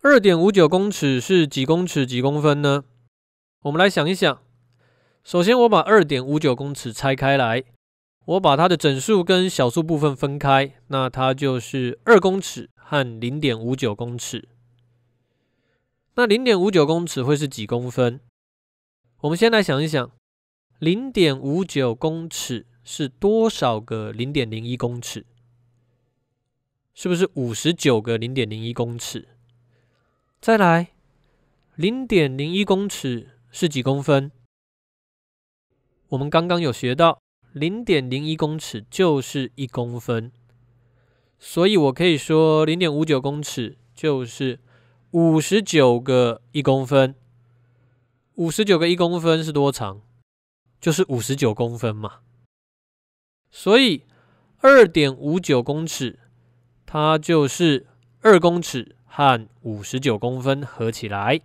二点五九公尺是几公尺几公分呢？我们来想一想。首先，我把二点五九公尺拆开来，我把它的整数跟小数部分分开，那它就是二公尺和零点五九公尺。那零点五九公尺会是几公分？我们先来想一想，零点五九公尺是多少个零点零一公尺？是不是五十九个零点零一公尺？再来，零点零一公尺是几公分？我们刚刚有学到，零点零一公尺就是一公分，所以我可以说零点五九公尺就是五十九个一公分。五十九个一公分是多长？就是五十九公分嘛。所以二点五九公尺，它就是二公尺。和五十九公分合起来。